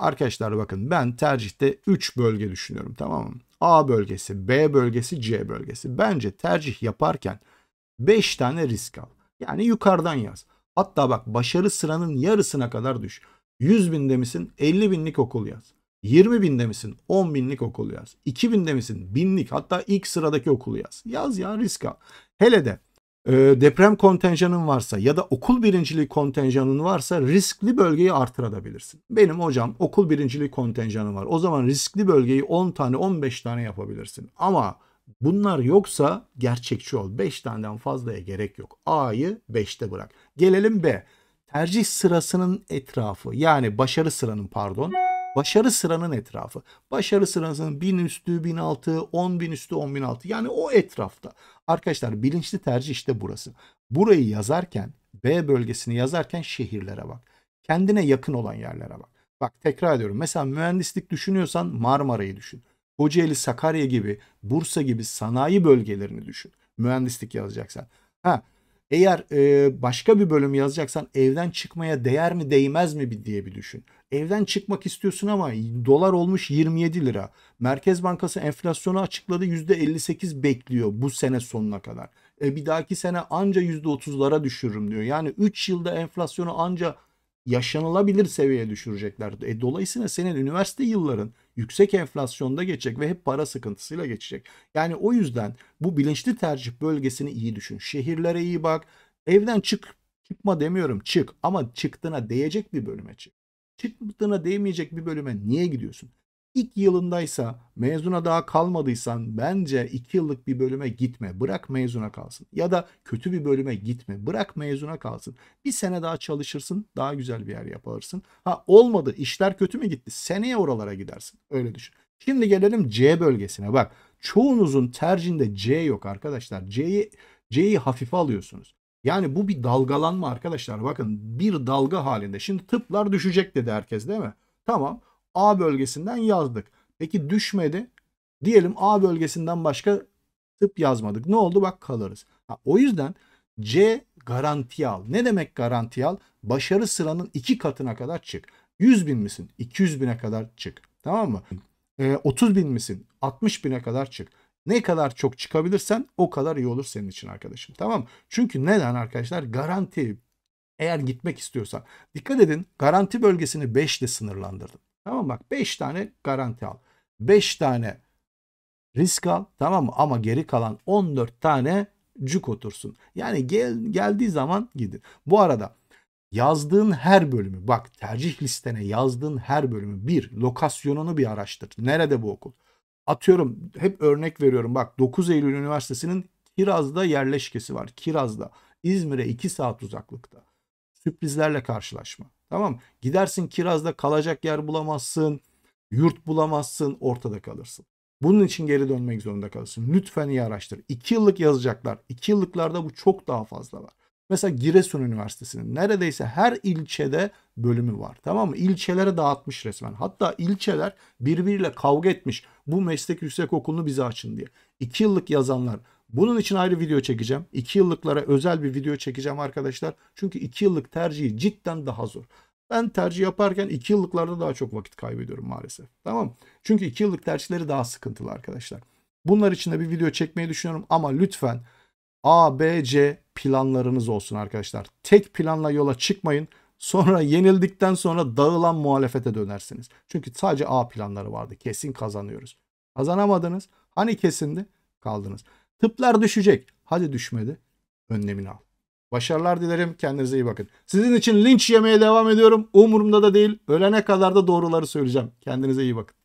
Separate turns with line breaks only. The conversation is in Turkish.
Arkadaşlar bakın ben tercihte 3 bölge düşünüyorum tamam mı? A bölgesi, B bölgesi, C bölgesi. Bence tercih yaparken 5 tane risk al. Yani yukarıdan yaz. Hatta bak başarı sıranın yarısına kadar düş. 100 binde misin 50 binlik okul yaz. 20 binde misin 10 binlik okul yaz. 2 binde misin binlik hatta ilk sıradaki okulu yaz. Yaz ya risk al. Hele de ee, deprem kontenjanın varsa ya da okul birinciliği kontenjanın varsa riskli bölgeyi artırabilirsin. Benim hocam okul birinciliği kontenjanı var. O zaman riskli bölgeyi 10 tane 15 tane yapabilirsin. Ama bunlar yoksa gerçekçi ol. 5 taneden fazlaya gerek yok. A'yı 5'te bırak. Gelelim B. Tercih sırasının etrafı yani başarı sıranın pardon Başarı sıranın etrafı. Başarı sırasının bin üstü, bin altı, on bin üstü, on bin altı, Yani o etrafta. Arkadaşlar bilinçli tercih işte burası. Burayı yazarken, B bölgesini yazarken şehirlere bak. Kendine yakın olan yerlere bak. Bak tekrar ediyorum. Mesela mühendislik düşünüyorsan Marmara'yı düşün. Kocaeli, Sakarya gibi, Bursa gibi sanayi bölgelerini düşün. Mühendislik yazacaksan. Ha eğer e, başka bir bölüm yazacaksan evden çıkmaya değer mi değmez mi diye bir düşün. Evden çıkmak istiyorsun ama dolar olmuş 27 lira. Merkez Bankası enflasyonu açıkladı %58 bekliyor bu sene sonuna kadar. E, bir dahaki sene anca %30'lara düşürürüm diyor. Yani 3 yılda enflasyonu anca yaşanılabilir seviyeye düşürecekler. E, dolayısıyla senin üniversite yılların yüksek enflasyonda geçecek ve hep para sıkıntısıyla geçecek. Yani o yüzden bu bilinçli tercih bölgesini iyi düşün. Şehirlere iyi bak. Evden çık. Çıkma demiyorum çık ama çıktığına değecek bir bölüme çık. Çıktığına değmeyecek bir bölüme niye gidiyorsun? İlk yılındaysa mezuna daha kalmadıysan bence 2 yıllık bir bölüme gitme. Bırak mezuna kalsın. Ya da kötü bir bölüme gitme. Bırak mezuna kalsın. Bir sene daha çalışırsın. Daha güzel bir yer yaparsın. Ha olmadı. işler kötü mü gitti? Seneye oralara gidersin. Öyle düşün. Şimdi gelelim C bölgesine. Bak çoğunuzun tercihinde C yok arkadaşlar. C'yi C'yi hafife alıyorsunuz. Yani bu bir dalgalanma arkadaşlar. Bakın bir dalga halinde. Şimdi tıplar düşecek dedi herkes değil mi? Tamam. A bölgesinden yazdık. Peki düşmedi. Diyelim A bölgesinden başka tıp yazmadık. Ne oldu? Bak kalırız. Ha, o yüzden C garantiyal. Ne demek garantiyal? Başarı sıranın iki katına kadar çık. 100 bin misin? 200 bine kadar çık. Tamam mı? Ee, 30 bin misin? 60 bine kadar çık. Ne kadar çok çıkabilirsen o kadar iyi olur senin için arkadaşım. Tamam Çünkü neden arkadaşlar? Garanti eğer gitmek istiyorsan. Dikkat edin garanti bölgesini 5 ile sınırlandırdım. Tamam bak 5 tane garanti al. 5 tane risk al tamam mı? Ama geri kalan 14 tane cuk otursun. Yani gel, geldiği zaman gidin. Bu arada yazdığın her bölümü bak tercih listene yazdığın her bölümü bir lokasyonunu bir araştır. Nerede bu okul? Atıyorum hep örnek veriyorum bak 9 Eylül Üniversitesi'nin Kiraz'da yerleşkesi var. Kiraz'da İzmir'e 2 saat uzaklıkta. Sürprizlerle karşılaşma. Tamam Gidersin kirazda kalacak yer bulamazsın. Yurt bulamazsın. Ortada kalırsın. Bunun için geri dönmek zorunda kalırsın. Lütfen iyi araştır. 2 yıllık yazacaklar. 2 yıllıklarda bu çok daha fazla var. Mesela Giresun Üniversitesi'nin neredeyse her ilçede bölümü var. Tamam mı? İlçelere dağıtmış resmen. Hatta ilçeler birbiriyle kavga etmiş. Bu meslek yüksek okulunu bize açın diye. 2 yıllık yazanlar bunun için ayrı video çekeceğim. 2 yıllıklara özel bir video çekeceğim arkadaşlar. Çünkü 2 yıllık tercihi cidden daha zor. Ben tercih yaparken 2 yıllıklarda daha çok vakit kaybediyorum maalesef. Tamam Çünkü 2 yıllık tercihleri daha sıkıntılı arkadaşlar. Bunlar için de bir video çekmeyi düşünüyorum ama lütfen A, B, C planlarınız olsun arkadaşlar. Tek planla yola çıkmayın. Sonra yenildikten sonra dağılan muhalefete dönersiniz. Çünkü sadece A planları vardı. Kesin kazanıyoruz. Kazanamadınız. Hani kesindi? Kaldınız. Tıplar düşecek. Hadi düşmedi. Önlemini al. Başarılar dilerim. Kendinize iyi bakın. Sizin için linç yemeye devam ediyorum. Umurumda da değil. Ölene kadar da doğruları söyleyeceğim. Kendinize iyi bakın.